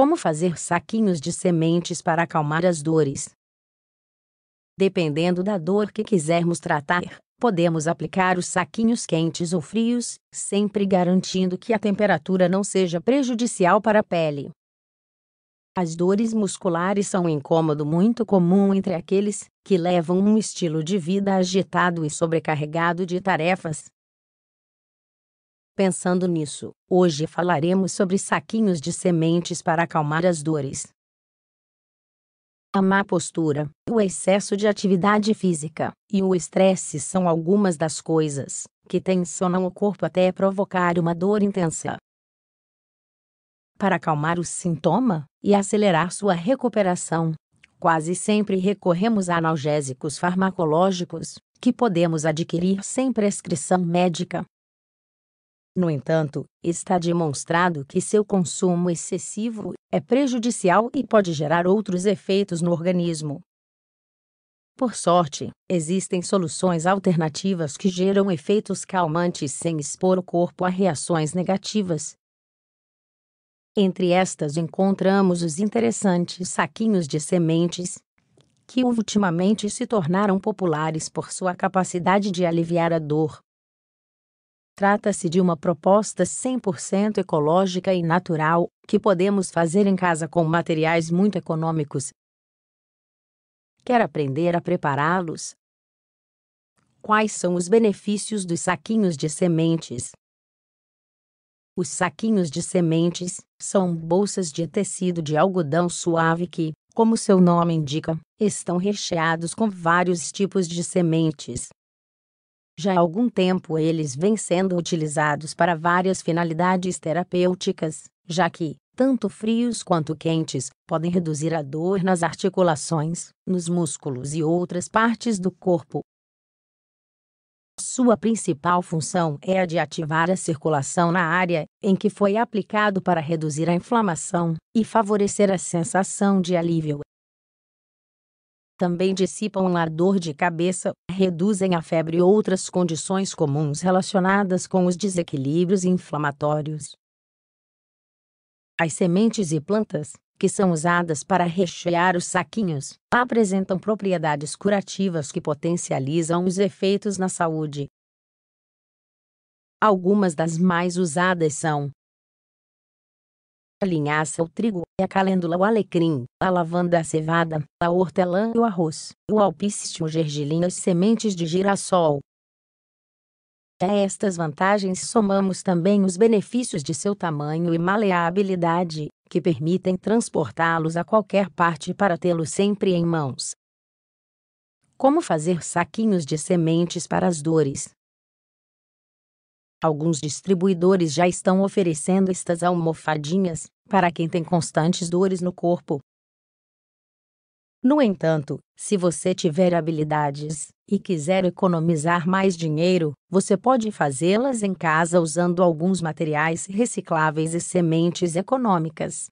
Como fazer saquinhos de sementes para acalmar as dores? Dependendo da dor que quisermos tratar, podemos aplicar os saquinhos quentes ou frios, sempre garantindo que a temperatura não seja prejudicial para a pele. As dores musculares são um incômodo muito comum entre aqueles que levam um estilo de vida agitado e sobrecarregado de tarefas, Pensando nisso, hoje falaremos sobre saquinhos de sementes para acalmar as dores. A má postura, o excesso de atividade física e o estresse são algumas das coisas que tensionam o corpo até provocar uma dor intensa. Para acalmar o sintoma e acelerar sua recuperação, quase sempre recorremos a analgésicos farmacológicos que podemos adquirir sem prescrição médica no entanto, está demonstrado que seu consumo excessivo é prejudicial e pode gerar outros efeitos no organismo. Por sorte, existem soluções alternativas que geram efeitos calmantes sem expor o corpo a reações negativas. Entre estas encontramos os interessantes saquinhos de sementes, que ultimamente se tornaram populares por sua capacidade de aliviar a dor, Trata-se de uma proposta 100% ecológica e natural, que podemos fazer em casa com materiais muito econômicos. Quer aprender a prepará-los? Quais são os benefícios dos saquinhos de sementes? Os saquinhos de sementes são bolsas de tecido de algodão suave que, como seu nome indica, estão recheados com vários tipos de sementes. Já há algum tempo eles vêm sendo utilizados para várias finalidades terapêuticas, já que, tanto frios quanto quentes, podem reduzir a dor nas articulações, nos músculos e outras partes do corpo. Sua principal função é a de ativar a circulação na área em que foi aplicado para reduzir a inflamação e favorecer a sensação de alívio também dissipam a ardor de cabeça, reduzem a febre e outras condições comuns relacionadas com os desequilíbrios inflamatórios. As sementes e plantas, que são usadas para rechear os saquinhos, apresentam propriedades curativas que potencializam os efeitos na saúde. Algumas das mais usadas são a linhaça o trigo, a calêndula o alecrim, a lavanda a cevada, a hortelã o arroz, o alpiste o gergelim as sementes de girassol. A estas vantagens somamos também os benefícios de seu tamanho e maleabilidade, que permitem transportá-los a qualquer parte para tê-los sempre em mãos. Como fazer saquinhos de sementes para as dores? Alguns distribuidores já estão oferecendo estas almofadinhas para quem tem constantes dores no corpo. No entanto, se você tiver habilidades e quiser economizar mais dinheiro, você pode fazê-las em casa usando alguns materiais recicláveis e sementes econômicas.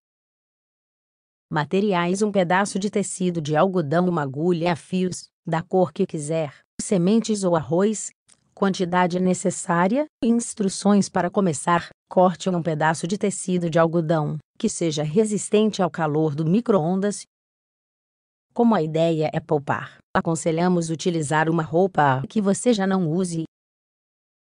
Materiais: um pedaço de tecido de algodão, uma agulha a fios, da cor que quiser, sementes ou arroz, quantidade necessária, instruções para começar. Corte um pedaço de tecido de algodão que seja resistente ao calor do micro-ondas. Como a ideia é poupar, aconselhamos utilizar uma roupa que você já não use.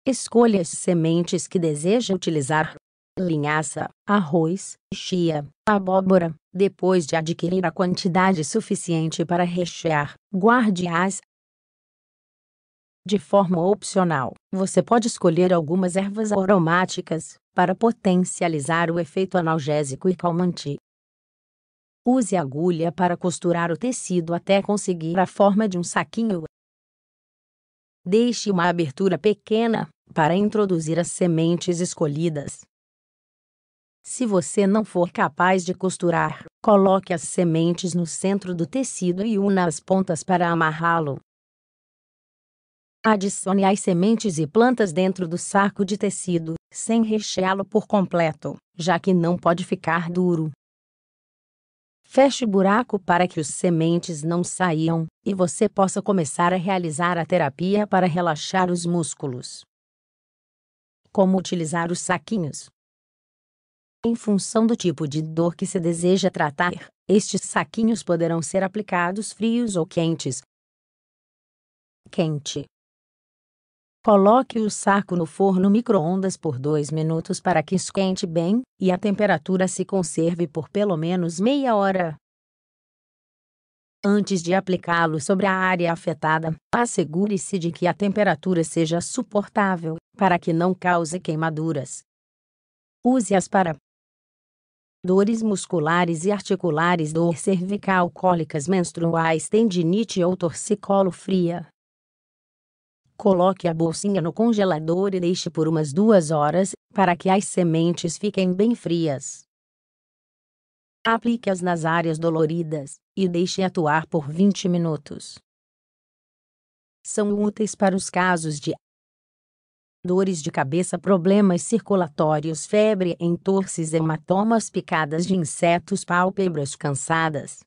Escolha as sementes que deseja utilizar. Linhaça, arroz, chia, abóbora. Depois de adquirir a quantidade suficiente para rechear, guarde-as de forma opcional, você pode escolher algumas ervas aromáticas para potencializar o efeito analgésico e calmante. Use agulha para costurar o tecido até conseguir a forma de um saquinho. Deixe uma abertura pequena para introduzir as sementes escolhidas. Se você não for capaz de costurar, coloque as sementes no centro do tecido e una as pontas para amarrá-lo. Adicione as sementes e plantas dentro do saco de tecido, sem recheá-lo por completo, já que não pode ficar duro. Feche o buraco para que os sementes não saiam e você possa começar a realizar a terapia para relaxar os músculos. Como utilizar os saquinhos? Em função do tipo de dor que se deseja tratar, estes saquinhos poderão ser aplicados frios ou quentes. Quente Coloque o saco no forno micro-ondas por 2 minutos para que esquente bem e a temperatura se conserve por pelo menos meia hora. Antes de aplicá-lo sobre a área afetada, assegure-se de que a temperatura seja suportável para que não cause queimaduras. Use-as para dores musculares e articulares, dor cervical, cólicas menstruais, tendinite ou torcicolo fria. Coloque a bolsinha no congelador e deixe por umas duas horas, para que as sementes fiquem bem frias. Aplique-as nas áreas doloridas e deixe atuar por 20 minutos. São úteis para os casos de dores de cabeça, problemas circulatórios, febre, entorces, hematomas, picadas de insetos, pálpebras cansadas.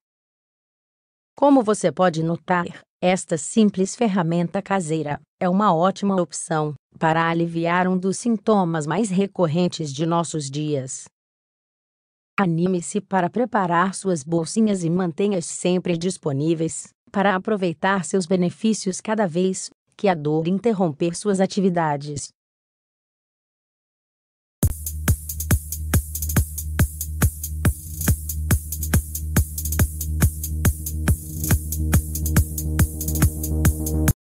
Como você pode notar, esta simples ferramenta caseira é uma ótima opção para aliviar um dos sintomas mais recorrentes de nossos dias. Anime-se para preparar suas bolsinhas e mantenha-as sempre disponíveis para aproveitar seus benefícios cada vez que a dor interromper suas atividades